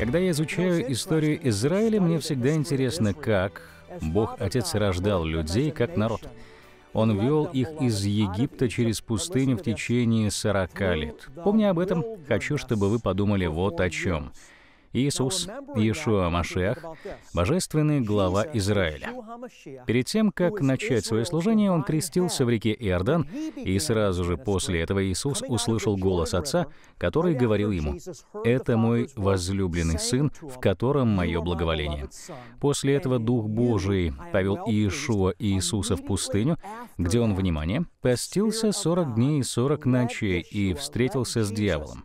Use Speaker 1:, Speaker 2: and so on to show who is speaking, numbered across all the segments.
Speaker 1: Когда я изучаю историю Израиля, мне всегда интересно, как Бог Отец рождал людей как народ. Он вел их из Египта через пустыню в течение 40 лет. Помня об этом, хочу, чтобы вы подумали вот о чем. Иисус, Иешуа Машех, божественный глава Израиля. Перед тем, как начать свое служение, он крестился в реке Иордан, и сразу же после этого Иисус услышал голос Отца, который говорил ему, «Это мой возлюбленный Сын, в котором мое благоволение». После этого Дух Божий повел Иешуа Иисуса в пустыню, где он, внимание, постился 40 дней и 40 ночей и встретился с дьяволом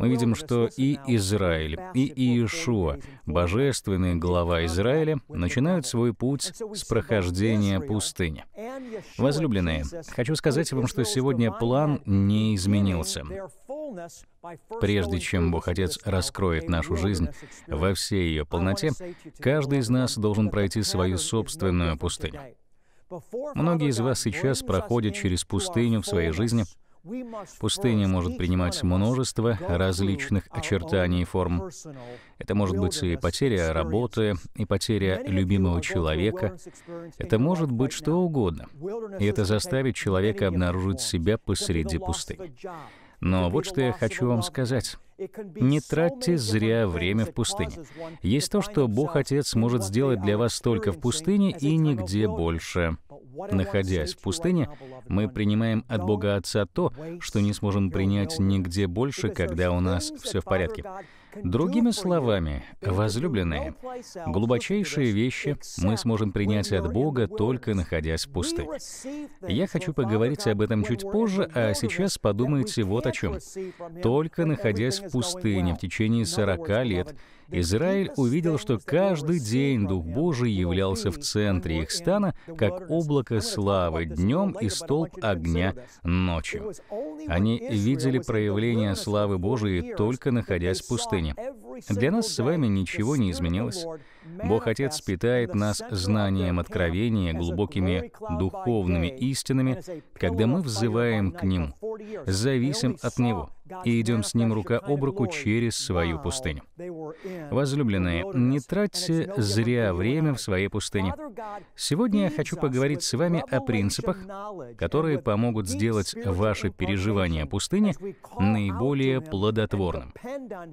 Speaker 1: мы видим, что и Израиль, и Иешуа, божественный глава Израиля, начинают свой путь с прохождения пустыни. Возлюбленные, хочу сказать вам, что сегодня план не изменился. Прежде чем Бог Отец раскроет нашу жизнь во всей ее полноте, каждый из нас должен пройти свою собственную пустыню. Многие из вас сейчас проходят через пустыню в своей жизни, Пустыня может принимать множество различных очертаний и форм. Это может быть и потеря работы, и потеря любимого человека. Это может быть что угодно. И это заставит человека обнаружить себя посреди пустыни. Но вот что я хочу вам сказать. Не тратьте зря время в пустыне. Есть то, что Бог Отец может сделать для вас только в пустыне и нигде больше. Находясь в пустыне, мы принимаем от Бога Отца то, что не сможем принять нигде больше, когда у нас все в порядке. Другими словами, возлюбленные, глубочайшие вещи мы сможем принять от Бога, только находясь в пустыне. Я хочу поговорить об этом чуть позже, а сейчас подумайте вот о чем. Только находясь в пустыне в течение 40 лет, Израиль увидел, что каждый день Дух Божий являлся в центре их стана, как облако славы днем и столб огня ночью. Они видели проявление славы Божией, только находясь в пустыне служение. Для нас с вами ничего не изменилось. Бог Отец питает нас знанием откровения, глубокими духовными истинами, когда мы взываем к Нему, зависим от Него и идем с Ним рука об руку через свою пустыню. Возлюбленные, не тратьте зря время в своей пустыне. Сегодня я хочу поговорить с вами о принципах, которые помогут сделать ваши переживания пустыни наиболее плодотворным.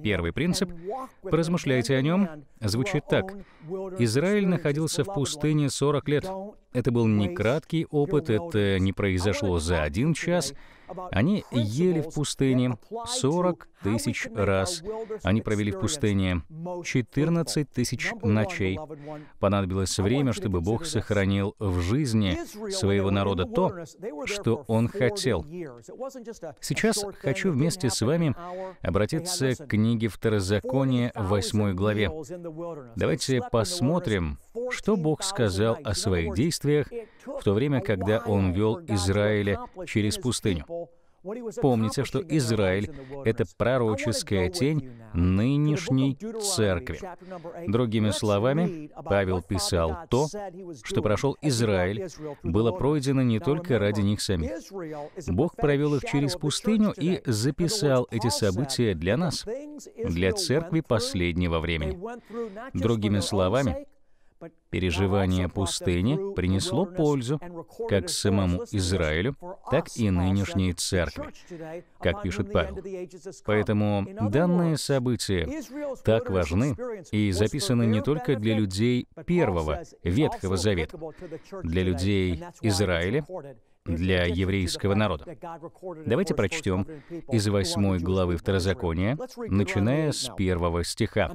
Speaker 1: Первый принцип — поразмышляйте о нем — звучит так. Израиль находился в пустыне 40 лет. Это был не краткий опыт, это не произошло за один час — они ели в пустыне 40 тысяч раз. Они провели в пустыне 14 тысяч ночей. Понадобилось время, чтобы Бог сохранил в жизни своего народа то, что Он хотел. Сейчас хочу вместе с вами обратиться к книге Второзакония, 8 главе. Давайте посмотрим, что Бог сказал о своих действиях в то время, когда Он вел Израиля через пустыню. Помните, что Израиль — это пророческая тень нынешней церкви. Другими словами, Павел писал то, что прошел Израиль, было пройдено не только ради них самих. Бог провел их через пустыню и записал эти события для нас, для церкви последнего времени. Другими словами, Переживание пустыни принесло пользу как самому Израилю, так и нынешней церкви, как пишет Павел. Поэтому данные события так важны и записаны не только для людей Первого Ветхого Завета, для людей Израиля для еврейского народа. Давайте прочтем из 8 главы Второзакония, начиная с 1 стиха.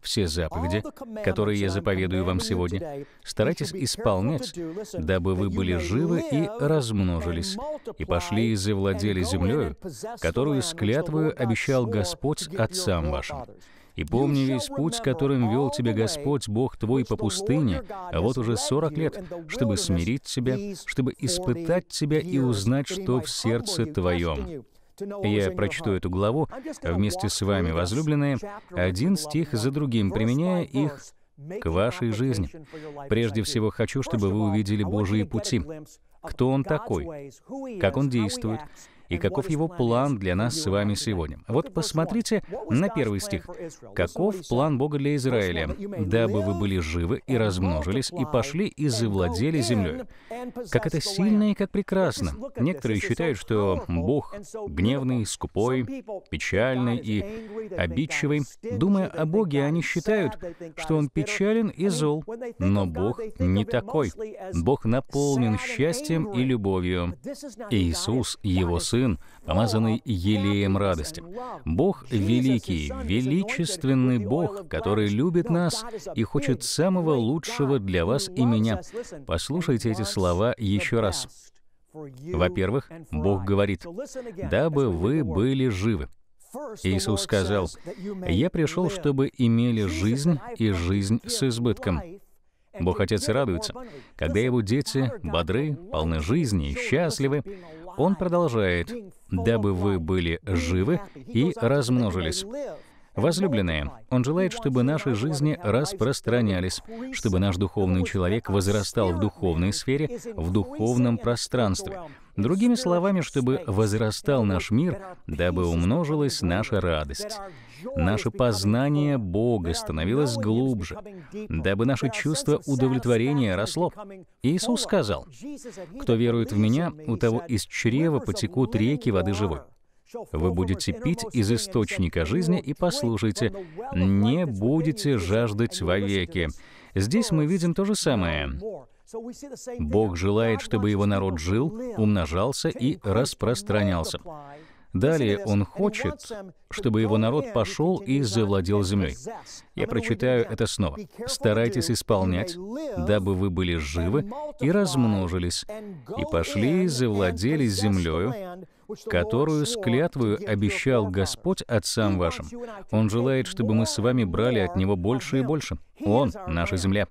Speaker 1: «Все заповеди, которые я заповедую вам сегодня, старайтесь исполнять, дабы вы были живы и размножились, и пошли и завладели землею, которую склятвую обещал Господь отцам вашим» и помни весь путь, которым вел тебя Господь, Бог твой, по пустыне, а вот уже сорок лет, чтобы смирить тебя, чтобы испытать тебя и узнать, что в сердце твоем». Я прочту эту главу вместе с вами, возлюбленные, один стих за другим, применяя их к вашей жизни. Прежде всего, хочу, чтобы вы увидели Божьи пути. Кто Он такой? Как Он действует? и каков его план для нас с вами сегодня. Вот посмотрите на первый стих. «Каков план Бога для Израиля? Дабы вы были живы и размножились, и пошли и завладели землей». Как это сильно и как прекрасно. Некоторые считают, что Бог гневный, скупой, печальный и обидчивый. Думая о Боге, они считают, что Он печален и зол. Но Бог не такой. Бог наполнен счастьем и любовью. Иисус, Его Сын, Сын, помазанный елеем радости. Бог великий, величественный Бог, который любит нас и хочет самого лучшего для вас и меня. Послушайте эти слова еще раз. Во-первых, Бог говорит, «Дабы вы были живы». Иисус сказал, «Я пришел, чтобы имели жизнь и жизнь с избытком». Бог Отец радуется, когда Его дети бодры, полны жизни и счастливы. Он продолжает, «Дабы вы были живы и размножились». Возлюбленные, Он желает, чтобы наши жизни распространялись, чтобы наш духовный человек возрастал в духовной сфере, в духовном пространстве. Другими словами, чтобы возрастал наш мир, дабы умножилась наша радость. Наше познание Бога становилось глубже, дабы наше чувство удовлетворения росло. Иисус сказал, «Кто верует в Меня, у того из чрева потекут реки воды живой». Вы будете пить из источника жизни и послушайте, не будете жаждать вовеки. Здесь мы видим то же самое. Бог желает, чтобы его народ жил, умножался и распространялся. Далее он хочет, чтобы его народ пошел и завладел землей. Я прочитаю это снова. Старайтесь исполнять, дабы вы были живы и размножились, и пошли и завладели землею, которую с обещал Господь отцам вашим. Он желает, чтобы мы с вами брали от Него больше и больше. Он — наша земля.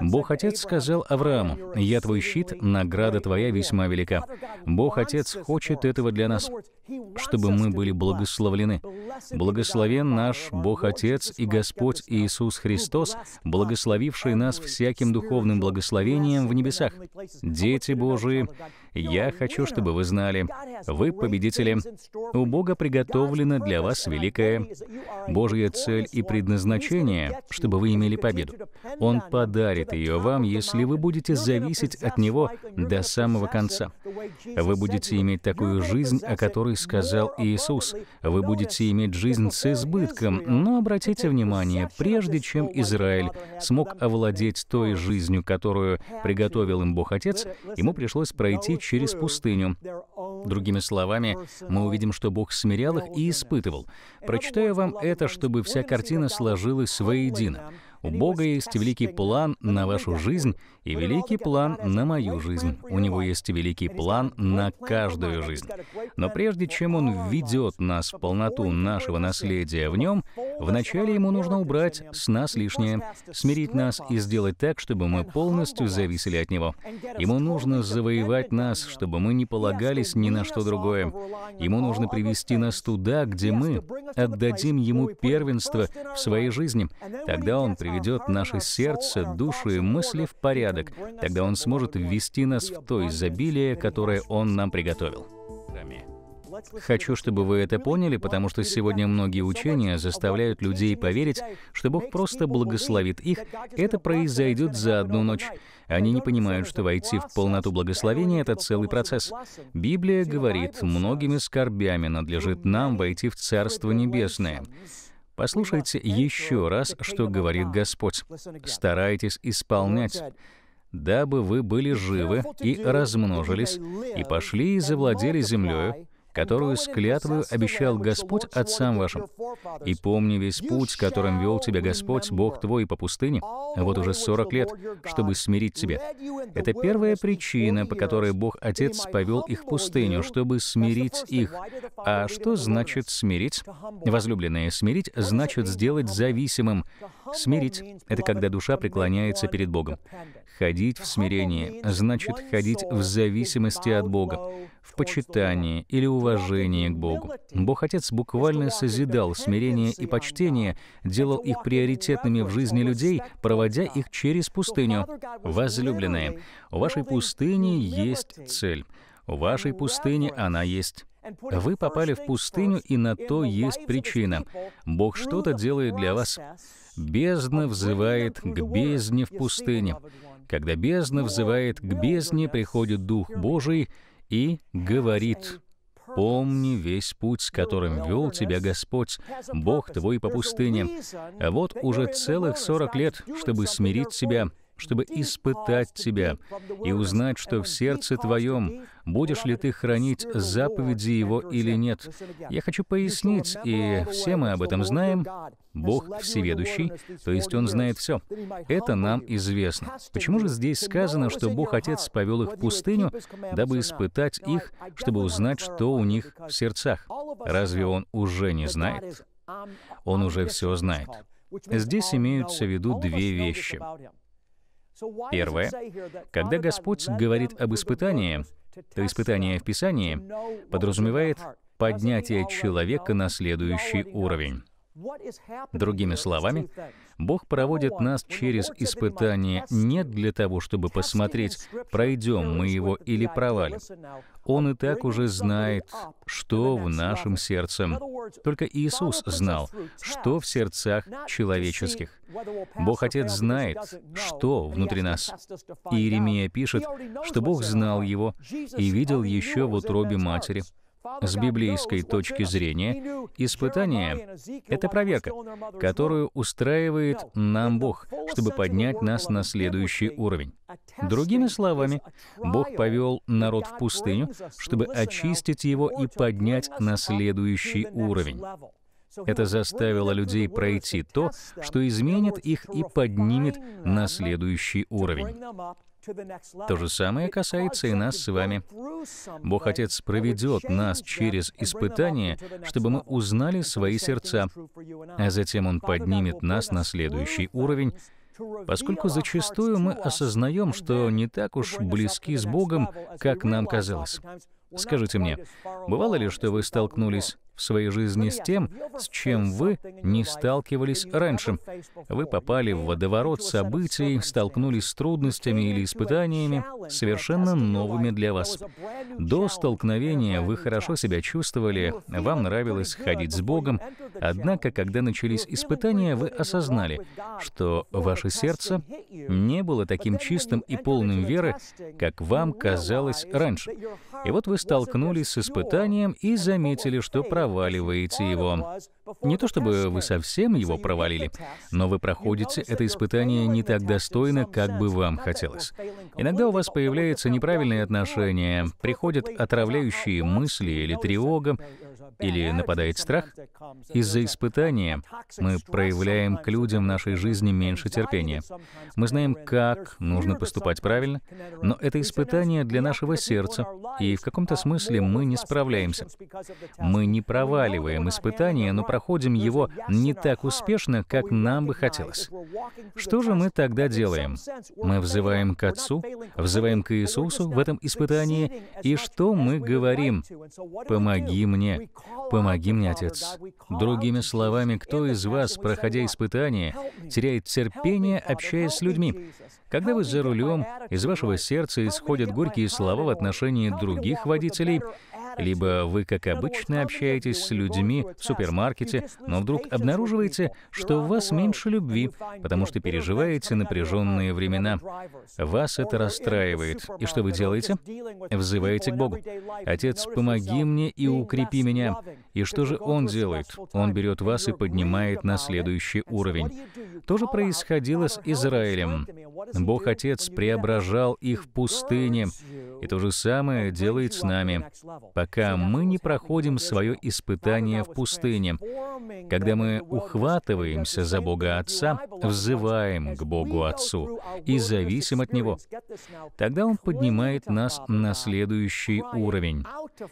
Speaker 1: Бог Отец сказал Аврааму, «Я твой щит, награда твоя весьма велика». Бог Отец хочет этого для нас, чтобы мы были благословлены. Благословен наш Бог Отец и Господь Иисус Христос, благословивший нас всяким духовным благословением в небесах. Дети Божии, я хочу, чтобы вы знали, вы победители. У Бога приготовлено для вас великое. Божья цель и предназначение, чтобы вы имели победу. Он подарит ее вам, если вы будете зависеть от Него до самого конца. Вы будете иметь такую жизнь, о которой сказал Иисус. Вы будете иметь жизнь с избытком, но обратите внимание, прежде чем Израиль смог овладеть той жизнью, которую приготовил им Бог Отец, ему пришлось пройти через пустыню. Другими словами, мы увидим, что Бог смирял их и испытывал. Прочитаю вам это, чтобы вся картина сложилась воедино. У Бога есть великий план на вашу жизнь и великий план на мою жизнь. У него есть великий план на каждую жизнь. Но прежде чем он введет нас в полноту нашего наследия в нем, вначале ему нужно убрать с нас лишнее, смирить нас и сделать так, чтобы мы полностью зависели от него. Ему нужно завоевать нас, чтобы мы не полагались ни на что другое. Ему нужно привести нас туда, где мы отдадим ему первенство в своей жизни. Тогда он при приведет наше сердце, душу и мысли в порядок, тогда Он сможет ввести нас в то изобилие, которое Он нам приготовил. Хочу, чтобы вы это поняли, потому что сегодня многие учения заставляют людей поверить, что Бог просто благословит их, это произойдет за одну ночь. Они не понимают, что войти в полноту благословения — это целый процесс. Библия говорит, многими скорбями надлежит нам войти в Царство Небесное. Послушайте еще раз, что говорит Господь. Старайтесь исполнять, дабы вы были живы и размножились, и пошли и завладели землею, которую с обещал Господь отцам вашим. И помни весь путь, которым вел тебя Господь, Бог твой, по пустыне, вот уже 40 лет, чтобы смирить тебя. Это первая причина, по которой Бог Отец повел их в пустыню, чтобы смирить их. А что значит смирить? Возлюбленные, смирить значит сделать зависимым. Смирить — это когда душа преклоняется перед Богом. Ходить в смирении значит ходить в зависимости от Бога, в почитании или уважении к Богу. Бог Отец буквально созидал смирение и почтение, делал их приоритетными в жизни людей, проводя их через пустыню. Возлюбленные, у вашей пустыни есть цель. У вашей пустыни она есть. Вы попали в пустыню, и на то есть причина. Бог что-то делает для вас. Бездна взывает к бездне в пустыне. Когда бездна взывает к бездне, приходит Дух Божий и говорит, «Помни весь путь, которым вел тебя Господь, Бог твой по пустыне. вот уже целых сорок лет, чтобы смирить себя чтобы испытать тебя и узнать, что в сердце твоем, будешь ли ты хранить заповеди его или нет. Я хочу пояснить, и все мы об этом знаем, Бог всеведущий, то есть Он знает все. Это нам известно. Почему же здесь сказано, что Бог Отец повел их в пустыню, дабы испытать их, а чтобы узнать, что у них в сердцах? Разве Он уже не знает? Um, Он уже все знает. Здесь имеются в виду две вещи. Первое. Когда Господь говорит об испытании, то испытание в Писании подразумевает поднятие человека на следующий уровень. Другими словами, Бог проводит нас через испытания не для того, чтобы посмотреть, пройдем мы его или провалим. Он и так уже знает, что в нашем сердце. Только Иисус знал, что в сердцах человеческих. Бог Отец знает, что внутри нас. Иеремия пишет, что Бог знал его и видел еще в утробе матери. С библейской точки зрения, испытание — это проверка, которую устраивает нам Бог, чтобы поднять нас на следующий уровень. Другими словами, Бог повел народ в пустыню, чтобы очистить его и поднять на следующий уровень. Это заставило людей пройти то, что изменит их и поднимет на следующий уровень. То же самое касается и нас с вами. Бог Отец проведет нас через испытание, чтобы мы узнали свои сердца, а затем Он поднимет нас на следующий уровень, поскольку зачастую мы осознаем, что не так уж близки с Богом, как нам казалось. Скажите мне, Бывало ли, что вы столкнулись в своей жизни с тем, с чем вы не сталкивались раньше? Вы попали в водоворот событий, столкнулись с трудностями или испытаниями, совершенно новыми для вас. До столкновения вы хорошо себя чувствовали, вам нравилось ходить с Богом, однако, когда начались испытания, вы осознали, что ваше сердце не было таким чистым и полным веры, как вам казалось раньше. И вот вы столкнулись с испытанием испытанием и заметили, что проваливаете его. Не то чтобы вы совсем его провалили, но вы проходите это испытание не так достойно, как бы вам хотелось. Иногда у вас появляются неправильные отношения, приходят отравляющие мысли или тревога, или нападает страх, из-за испытания мы проявляем к людям нашей жизни меньше терпения. Мы знаем, как нужно поступать правильно, но это испытание для нашего сердца, и в каком-то смысле мы не справляемся. Мы не проваливаем испытание, но проходим его не так успешно, как нам бы хотелось. Что же мы тогда делаем? Мы взываем к Отцу, взываем к Иисусу в этом испытании, и что мы говорим? «Помоги мне, «Помоги мне, Отец». Другими словами, кто из вас, проходя испытания, теряет терпение, общаясь с людьми? Когда вы за рулем, из вашего сердца исходят горькие слова в отношении других водителей, либо вы, как обычно, общаетесь с людьми в супермаркете, но вдруг обнаруживаете, что у вас меньше любви, потому что переживаете напряженные времена. Вас это расстраивает. И что вы делаете? Взываете к Богу. «Отец, помоги мне и укрепи меня». И что же Он делает? Он берет вас и поднимает на следующий уровень. То же происходило с Израилем. Бог Отец преображал их в пустыне, и то же самое делает с нами, пока мы не проходим свое испытание в пустыне, когда мы ухватываемся за Бога Отца, взываем к Богу Отцу и зависим от Него. Тогда Он поднимает нас на следующий уровень.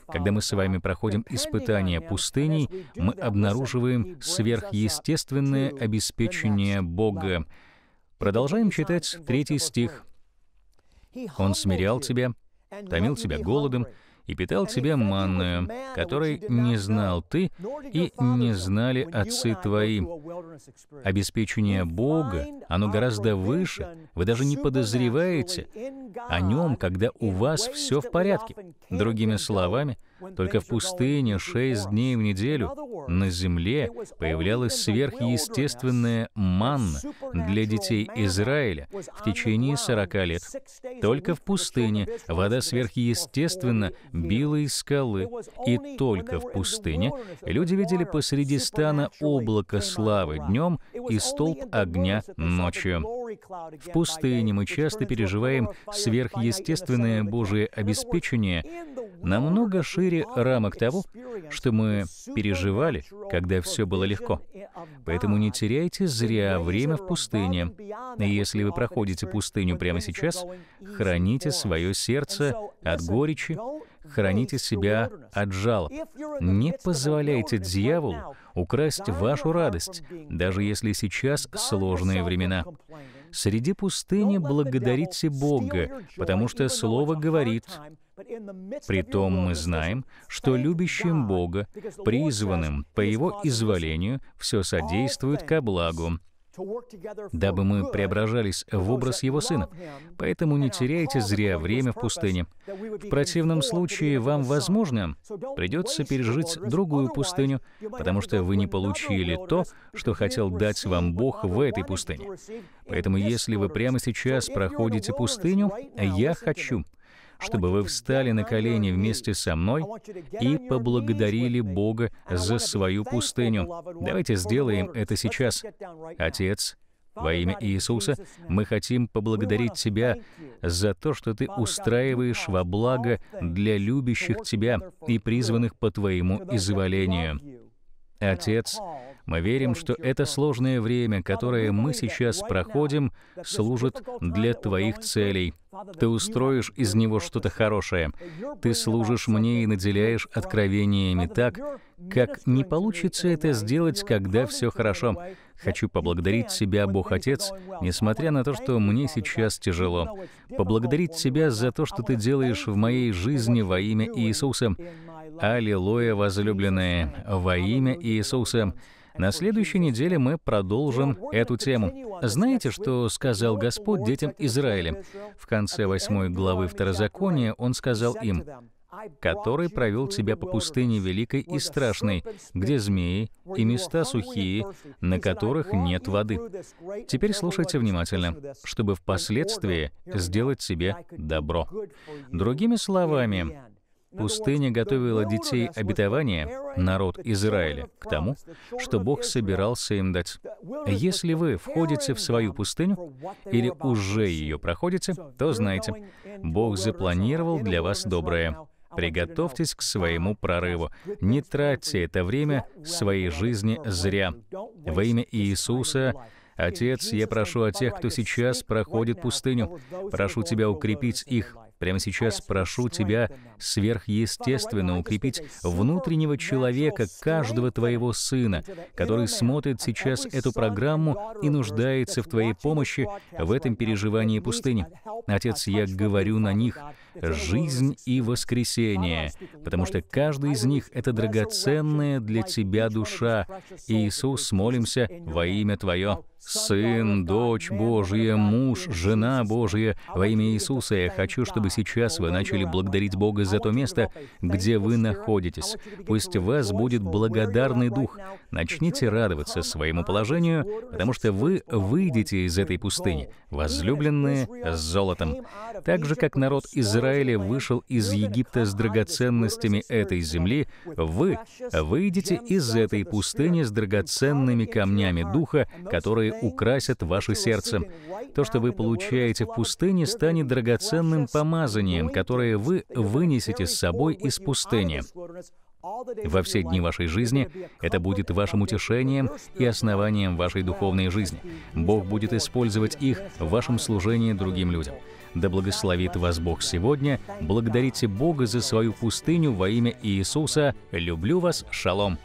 Speaker 1: Когда мы с вами проходим испытание пустыней, мы обнаруживаем сверхъестественное обеспечение Бога. Продолжаем читать третий стих. «Он смирял тебя, томил тебя голодом и питал тебя манною, которой не знал ты и не знали отцы твои. Обеспечение Бога, оно гораздо выше, вы даже не подозреваете о нем, когда у вас все в порядке. Другими словами, — только в пустыне шесть дней в неделю на земле появлялась сверхъестественная манна для детей Израиля в течение 40 лет. Только в пустыне вода сверхъестественно била из скалы, и только в пустыне люди видели посреди стана облако славы днем и столб огня ночью. В пустыне мы часто переживаем сверхъестественное Божие обеспечение намного шире рамок того, что мы переживали, когда все было легко. Поэтому не теряйте зря время в пустыне. Если вы проходите пустыню прямо сейчас, храните свое сердце от горечи, храните себя от жалоб. Не позволяйте дьяволу украсть вашу радость, даже если сейчас сложные времена. Среди пустыни благодарите Бога, потому что Слово говорит, Притом мы знаем, что любящим Бога, призванным по Его изволению, все содействует ко благу, дабы мы преображались в образ Его Сына. Поэтому не теряйте зря время в пустыне. В противном случае вам, возможно, придется пережить другую пустыню, потому что вы не получили то, что хотел дать вам Бог в этой пустыне. Поэтому если вы прямо сейчас проходите пустыню, я хочу, чтобы вы встали на колени вместе со мной и поблагодарили Бога за свою пустыню. Давайте сделаем это сейчас. Отец, во имя Иисуса мы хотим поблагодарить Тебя за то, что Ты устраиваешь во благо для любящих Тебя и призванных по Твоему изволению. Отец, мы верим, что это сложное время, которое мы сейчас проходим, служит для твоих целей. Ты устроишь из него что-то хорошее. Ты служишь мне и наделяешь откровениями так, как не получится это сделать, когда все хорошо. Хочу поблагодарить Тебя, Бог Отец, несмотря на то, что мне сейчас тяжело. Поблагодарить Тебя за то, что Ты делаешь в моей жизни во имя Иисуса. Аллилуйя, возлюбленные, во имя Иисуса. На следующей неделе мы продолжим эту тему. Знаете, что сказал Господь детям Израиля? В конце 8 главы Второзакония Он сказал им, который провел тебя по пустыне великой и страшной, где змеи и места сухие, на которых нет воды. Теперь слушайте внимательно, чтобы впоследствии сделать себе добро. Другими словами, Пустыня готовила детей обетования, народ Израиля, к тому, что Бог собирался им дать. Если вы входите в свою пустыню или уже ее проходите, то знайте, Бог запланировал для вас доброе. Приготовьтесь к своему прорыву. Не тратьте это время своей жизни зря. Во имя Иисуса Отец, я прошу о тех, кто сейчас проходит пустыню, прошу Тебя укрепить их, Прямо сейчас прошу тебя сверхъестественно укрепить внутреннего человека, каждого твоего сына, который смотрит а сейчас эту программу и нуждается в твоей помощи в этом переживании пустыни. Отец, я говорю на них жизнь и воскресение, потому что каждый из них — это драгоценная для тебя душа. Иисус, молимся во имя Твое. Сын, дочь Божья, муж, жена Божья, во имя Иисуса я хочу, чтобы сейчас вы начали благодарить Бога за то место, где вы находитесь. Пусть в вас будет благодарный дух. Начните радоваться своему положению, потому что вы выйдете из этой пустыни, возлюбленные с золотом. Так же, как народ Израиля вышел из Египта с драгоценностями этой земли, вы выйдете из этой пустыни с драгоценными камнями духа, которые которые украсят ваше сердце. То, что вы получаете в пустыне, станет драгоценным помазанием, которое вы вынесете с собой из пустыни. Во все дни вашей жизни это будет вашим утешением и основанием вашей духовной жизни. Бог будет использовать их в вашем служении другим людям. Да благословит вас Бог сегодня. Благодарите Бога за свою пустыню во имя Иисуса. Люблю вас. Шалом.